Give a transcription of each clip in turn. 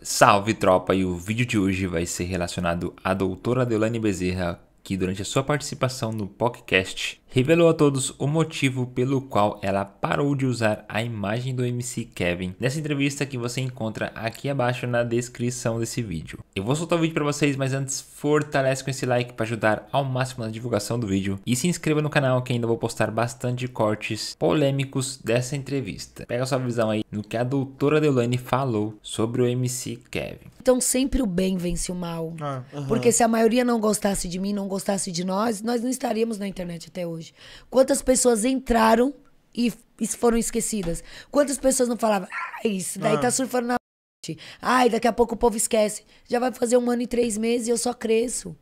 Salve tropa! E o vídeo de hoje vai ser relacionado à doutora Deolane Bezerra que durante a sua participação no podcast revelou a todos o motivo pelo qual ela parou de usar a imagem do MC Kevin nessa entrevista que você encontra aqui abaixo na descrição desse vídeo. Eu vou soltar o vídeo para vocês, mas antes fortalece com esse like para ajudar ao máximo na divulgação do vídeo e se inscreva no canal que ainda vou postar bastante cortes polêmicos dessa entrevista. Pega sua visão aí no que a doutora Deolane falou sobre o MC Kevin. Então sempre o bem vence o mal. Ah, Porque se a maioria não gostasse de mim, não gostasse de nós, nós não estaríamos na internet até hoje. Quantas pessoas entraram e foram esquecidas? Quantas pessoas não falavam, ah, isso daí tá ah. tá surfando na. Ai, daqui a pouco o povo esquece. Já vai fazer um ano e três meses e eu só cresço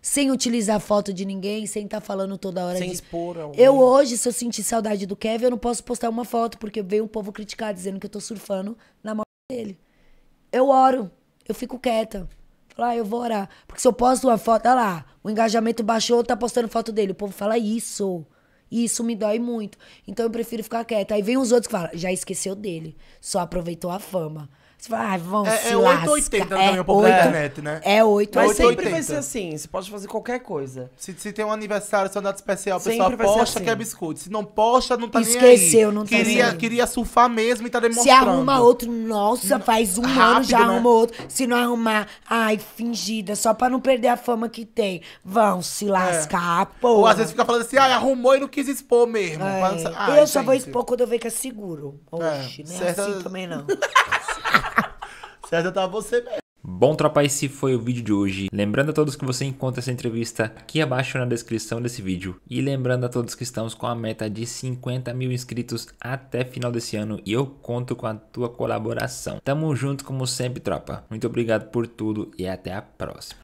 sem utilizar foto de ninguém, sem estar tá falando toda hora. Sem de... expor alguém. Eu hoje, se eu sentir saudade do Kevin, eu não posso postar uma foto, porque veio um povo criticar dizendo que eu tô surfando na morte dele. Eu oro eu fico quieta. Falo, ah, eu vou orar. Porque se eu posto uma foto, olha lá, o engajamento baixou, tá postando foto dele. O povo fala isso. E isso me dói muito. Então eu prefiro ficar quieta. Aí vem os outros que falam, já esqueceu dele, só aproveitou a fama. Você fala, ah, vão é, se é 880 lascar. também, é, é, um pouco internet, né? É 880. Mas sempre vai ser assim, você pode fazer qualquer coisa. Se, se tem um aniversário, se é uma data especial, a pessoa posta, assim. é biscoito. Se não posta, não tá Esqueceu, nem aí. Esqueceu, não tá queria, nem Queria surfar mesmo e tá demonstrando. Se arruma outro, nossa, hum, faz um Rápido, ano, já né? arruma outro. Se não arrumar, ai, fingida, só pra não perder a fama que tem. Vão se é. lascar, é. pô. Ou às vezes fica falando assim, ai, arrumou e não quis expor mesmo. É. Mas, assim, ai, eu gente. só vou expor quando eu ver que é seguro. Oxe, é. nem é Certa... assim também não. tá você mesmo. Bom, tropa, esse foi o vídeo de hoje. Lembrando a todos que você encontra essa entrevista aqui abaixo na descrição desse vídeo. E lembrando a todos que estamos com a meta de 50 mil inscritos até final desse ano e eu conto com a tua colaboração. Tamo junto como sempre, tropa. Muito obrigado por tudo e até a próxima.